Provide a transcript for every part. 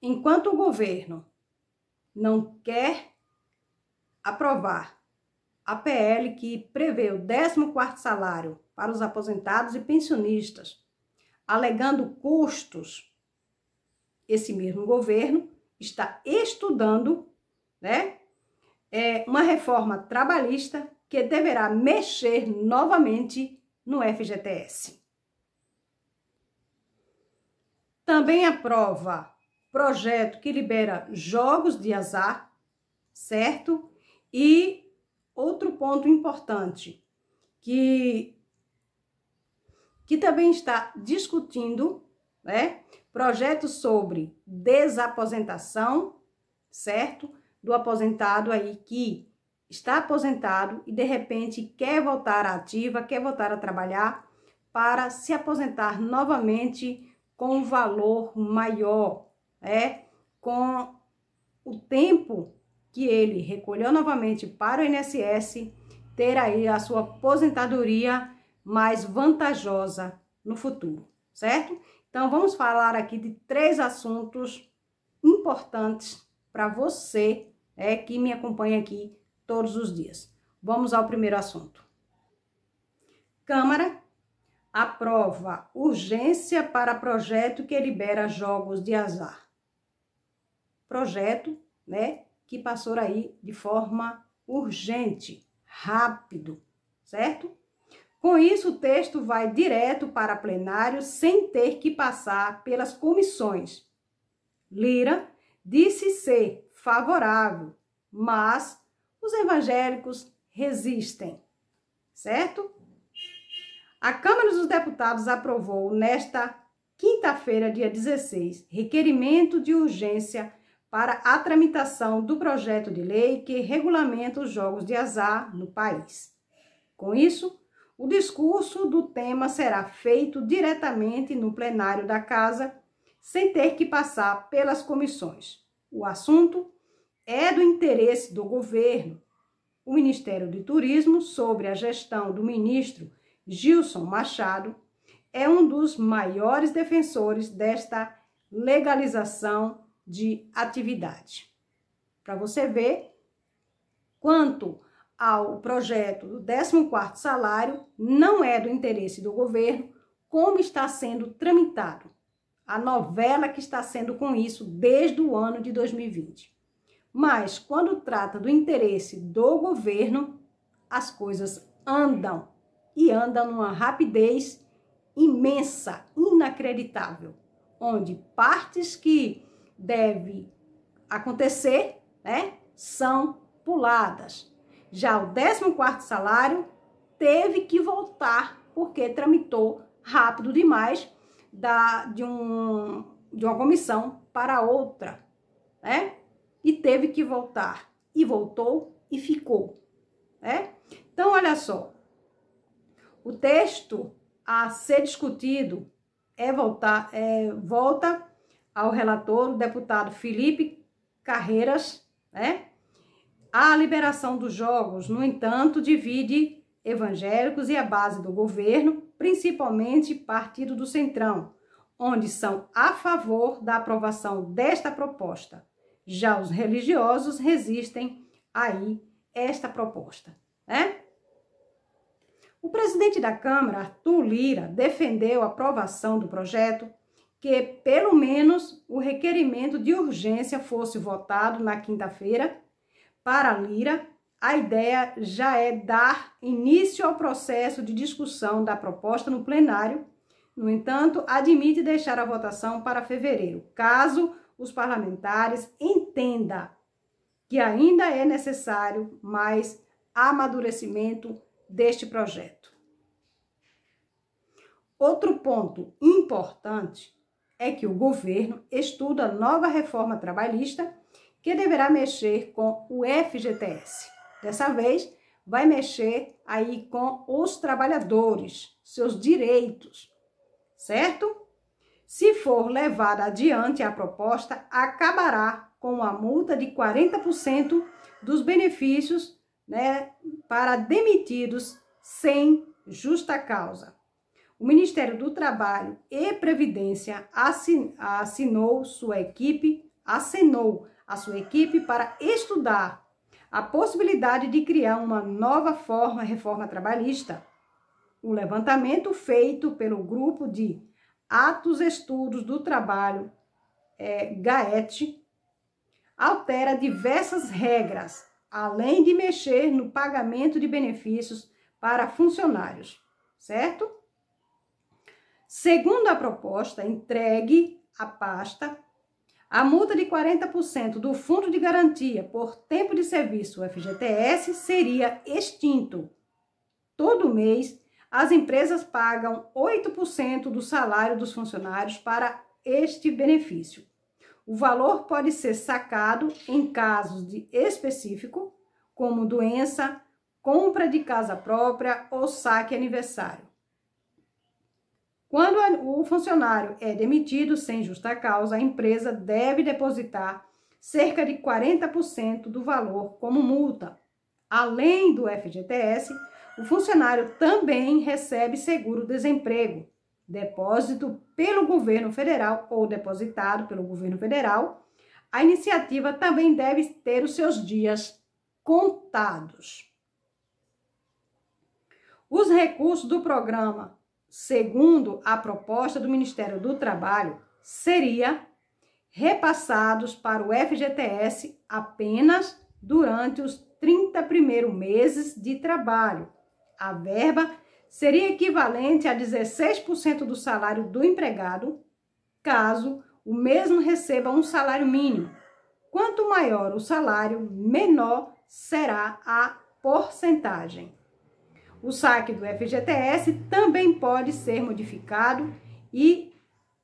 Enquanto o governo não quer aprovar a PL que prevê o 14º salário para os aposentados e pensionistas, alegando custos, esse mesmo governo está estudando né, é, uma reforma trabalhista que deverá mexer novamente no FGTS. Também aprova projeto que libera jogos de azar, certo? E outro ponto importante que que também está discutindo, né? Projetos sobre desaposentação, certo? Do aposentado aí que está aposentado e de repente quer voltar à ativa, quer voltar a trabalhar para se aposentar novamente com um valor maior, é, com o tempo que ele recolheu novamente para o INSS, ter aí a sua aposentadoria mais vantajosa no futuro, certo? Então, vamos falar aqui de três assuntos importantes para você é, que me acompanha aqui todos os dias. Vamos ao primeiro assunto. Câmara aprova urgência para projeto que libera jogos de azar projeto, né, que passou aí de forma urgente, rápido, certo? Com isso, o texto vai direto para plenário sem ter que passar pelas comissões. Lira disse ser favorável, mas os evangélicos resistem, certo? A Câmara dos Deputados aprovou nesta quinta-feira, dia 16, requerimento de urgência para a tramitação do projeto de lei que regulamenta os jogos de azar no país. Com isso, o discurso do tema será feito diretamente no plenário da Casa, sem ter que passar pelas comissões. O assunto é do interesse do governo. O Ministério de Turismo, sobre a gestão do ministro Gilson Machado, é um dos maiores defensores desta legalização de atividade. Para você ver quanto ao projeto do 14º salário não é do interesse do governo como está sendo tramitado. A novela que está sendo com isso desde o ano de 2020. Mas quando trata do interesse do governo, as coisas andam e andam numa rapidez imensa, inacreditável, onde partes que deve acontecer, né, são puladas. Já o 14º salário teve que voltar porque tramitou rápido demais da, de, um, de uma comissão para outra, né? E teve que voltar. E voltou e ficou, né? Então, olha só. O texto a ser discutido é voltar, é, volta ao relator, o deputado Felipe Carreiras, né? A liberação dos jogos, no entanto, divide evangélicos e a base do governo, principalmente partido do Centrão, onde são a favor da aprovação desta proposta. Já os religiosos resistem aí esta proposta, né? O presidente da Câmara, Arthur Lira, defendeu a aprovação do projeto que pelo menos o requerimento de urgência fosse votado na quinta-feira. Para Lira, a ideia já é dar início ao processo de discussão da proposta no plenário. No entanto, admite deixar a votação para fevereiro, caso os parlamentares entenda que ainda é necessário mais amadurecimento deste projeto. Outro ponto importante é que o governo estuda nova reforma trabalhista que deverá mexer com o FGTS. Dessa vez, vai mexer aí com os trabalhadores, seus direitos, certo? Se for levada adiante a proposta, acabará com uma multa de 40% dos benefícios né, para demitidos sem justa causa. O Ministério do Trabalho e Previdência assinou sua equipe, acenou a sua equipe para estudar a possibilidade de criar uma nova forma reforma trabalhista. O levantamento feito pelo grupo de Atos Estudos do Trabalho é, GAET altera diversas regras, além de mexer no pagamento de benefícios para funcionários, certo? Segundo a proposta, entregue à pasta a multa de 40% do Fundo de Garantia por Tempo de Serviço, FGTS, seria extinto. Todo mês, as empresas pagam 8% do salário dos funcionários para este benefício. O valor pode ser sacado em casos de específico, como doença, compra de casa própria ou saque aniversário. Quando o funcionário é demitido sem justa causa, a empresa deve depositar cerca de 40% do valor como multa. Além do FGTS, o funcionário também recebe seguro-desemprego, depósito pelo governo federal ou depositado pelo governo federal. A iniciativa também deve ter os seus dias contados. Os recursos do programa segundo a proposta do Ministério do Trabalho, seria repassados para o FGTS apenas durante os 30 primeiros meses de trabalho. A verba seria equivalente a 16% do salário do empregado, caso o mesmo receba um salário mínimo. Quanto maior o salário, menor será a porcentagem. O saque do FGTS também pode ser modificado e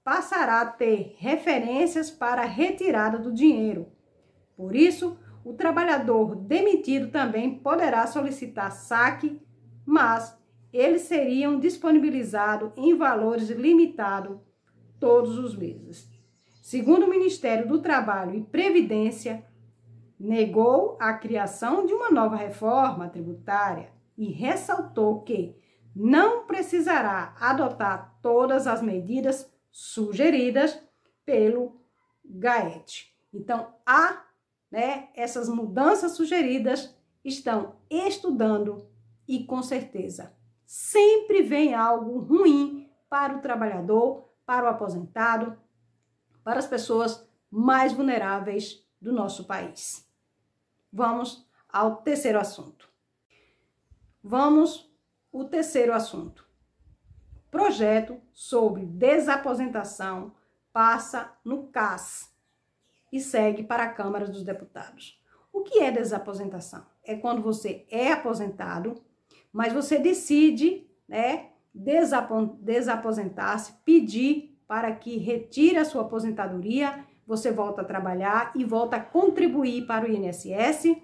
passará a ter referências para a retirada do dinheiro. Por isso, o trabalhador demitido também poderá solicitar saque, mas eles seriam disponibilizados em valores limitados todos os meses. Segundo o Ministério do Trabalho e Previdência, negou a criação de uma nova reforma tributária e ressaltou que não precisará adotar todas as medidas sugeridas pelo GAET. Então, há né, essas mudanças sugeridas, estão estudando e com certeza sempre vem algo ruim para o trabalhador, para o aposentado, para as pessoas mais vulneráveis do nosso país. Vamos ao terceiro assunto. Vamos o terceiro assunto. Projeto sobre desaposentação passa no CAS e segue para a Câmara dos Deputados. O que é desaposentação? É quando você é aposentado, mas você decide, né, desaposentar-se, pedir para que retire a sua aposentadoria, você volta a trabalhar e volta a contribuir para o INSS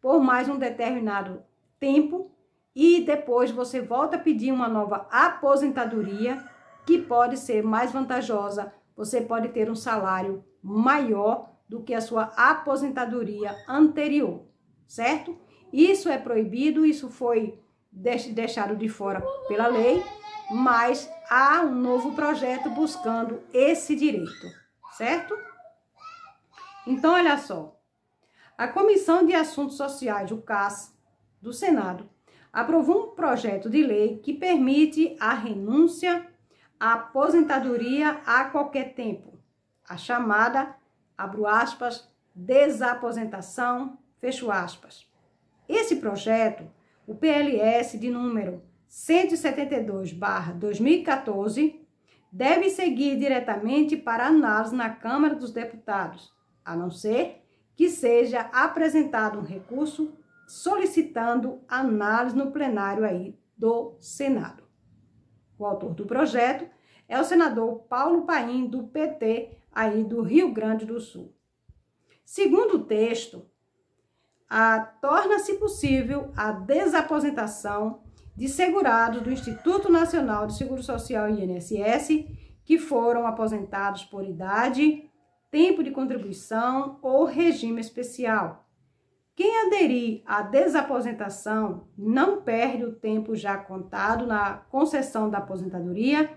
por mais um determinado tempo e depois você volta a pedir uma nova aposentadoria, que pode ser mais vantajosa. Você pode ter um salário maior do que a sua aposentadoria anterior, certo? Isso é proibido, isso foi deixado de fora pela lei, mas há um novo projeto buscando esse direito, certo? Então, olha só. A Comissão de Assuntos Sociais, o CAS, do Senado, aprovou um projeto de lei que permite a renúncia à aposentadoria a qualquer tempo, a chamada, abro aspas, desaposentação, fecho aspas. Esse projeto, o PLS de número 172/2014, deve seguir diretamente para análise na Câmara dos Deputados, a não ser que seja apresentado um recurso solicitando análise no plenário aí do Senado. O autor do projeto é o senador Paulo Paim, do PT, aí do Rio Grande do Sul. Segundo o texto, torna-se possível a desaposentação de segurados do Instituto Nacional de Seguro Social INSS que foram aposentados por idade, tempo de contribuição ou regime especial quem aderir à desaposentação não perde o tempo já contado na concessão da aposentadoria,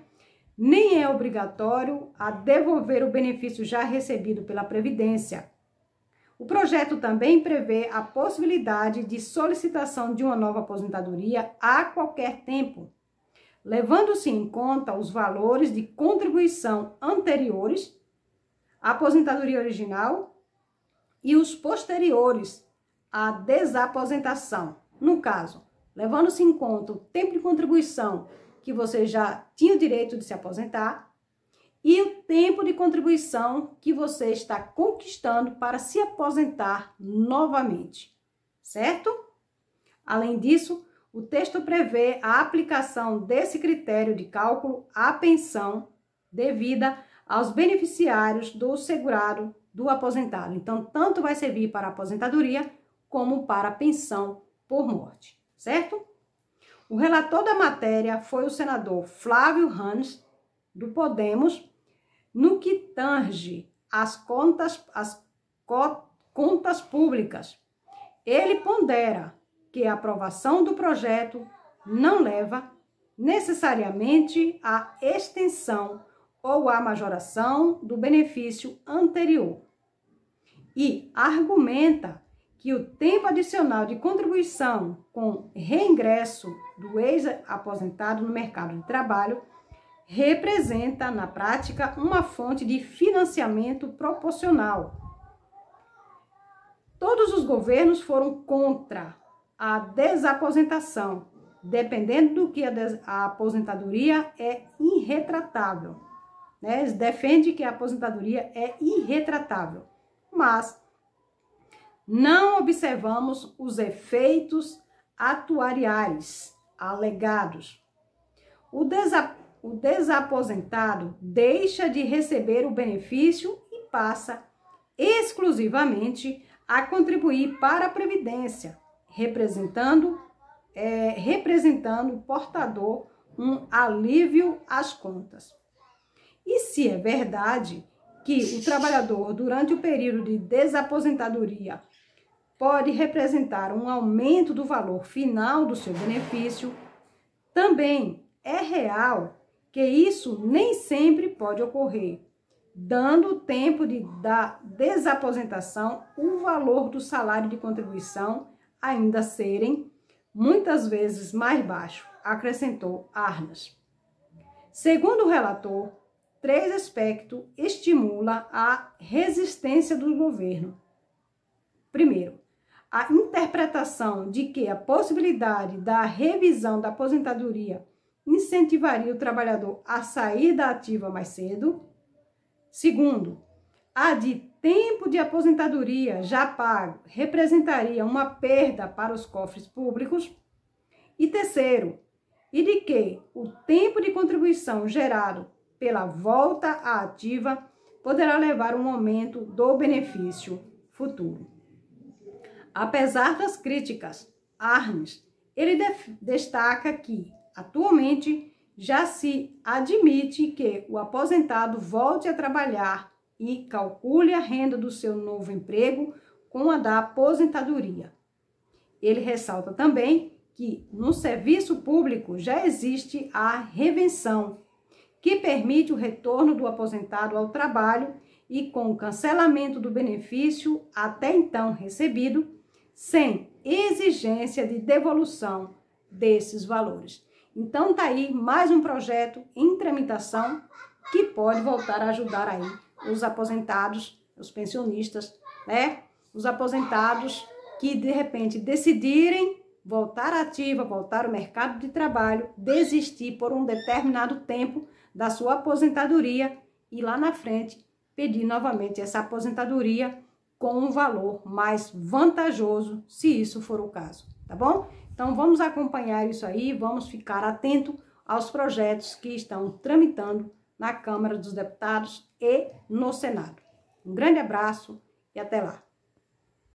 nem é obrigatório a devolver o benefício já recebido pela Previdência. O projeto também prevê a possibilidade de solicitação de uma nova aposentadoria a qualquer tempo, levando-se em conta os valores de contribuição anteriores, a aposentadoria original e os posteriores a desaposentação. No caso, levando-se em conta o tempo de contribuição que você já tinha o direito de se aposentar e o tempo de contribuição que você está conquistando para se aposentar novamente, certo? Além disso, o texto prevê a aplicação desse critério de cálculo à pensão devida aos beneficiários do segurado do aposentado. Então, tanto vai servir para a aposentadoria como para pensão por morte, certo? O relator da matéria foi o senador Flávio Hans, do Podemos, no que tange as contas, as co contas públicas. Ele pondera que a aprovação do projeto não leva necessariamente à extensão ou à majoração do benefício anterior e argumenta que o tempo adicional de contribuição com reingresso do ex-aposentado no mercado de trabalho representa, na prática, uma fonte de financiamento proporcional. Todos os governos foram contra a desaposentação, dependendo do que a, aposentadoria é irretratável. Né? Eles defendem que a aposentadoria é irretratável, mas não observamos os efeitos atuariais alegados. O, desa o desaposentado deixa de receber o benefício e passa exclusivamente a contribuir para a Previdência, representando, é, representando o portador um alívio às contas. E se é verdade que o trabalhador, durante o período de desaposentadoria, pode representar um aumento do valor final do seu benefício, também é real que isso nem sempre pode ocorrer, dando o tempo de, da desaposentação o valor do salário de contribuição ainda serem muitas vezes mais baixo, acrescentou Arnas. Segundo o relator, três aspectos estimula a resistência do governo. Primeiro, a interpretação de que a possibilidade da revisão da aposentadoria incentivaria o trabalhador a sair da ativa mais cedo. Segundo, a de tempo de aposentadoria já pago representaria uma perda para os cofres públicos. E terceiro, e de que o tempo de contribuição gerado pela volta à ativa poderá levar um aumento do benefício futuro. Apesar das críticas, Arnes, ele destaca que, atualmente, já se admite que o aposentado volte a trabalhar e calcule a renda do seu novo emprego com a da aposentadoria. Ele ressalta também que no serviço público já existe a revenção, que permite o retorno do aposentado ao trabalho e com o cancelamento do benefício até então recebido, sem exigência de devolução desses valores. Então tá aí mais um projeto em tramitação que pode voltar a ajudar aí os aposentados, os pensionistas, né? Os aposentados que de repente decidirem voltar ativa, voltar ao mercado de trabalho, desistir por um determinado tempo da sua aposentadoria e lá na frente pedir novamente essa aposentadoria com um valor mais vantajoso, se isso for o caso, tá bom? Então vamos acompanhar isso aí, vamos ficar atento aos projetos que estão tramitando na Câmara dos Deputados e no Senado. Um grande abraço e até lá.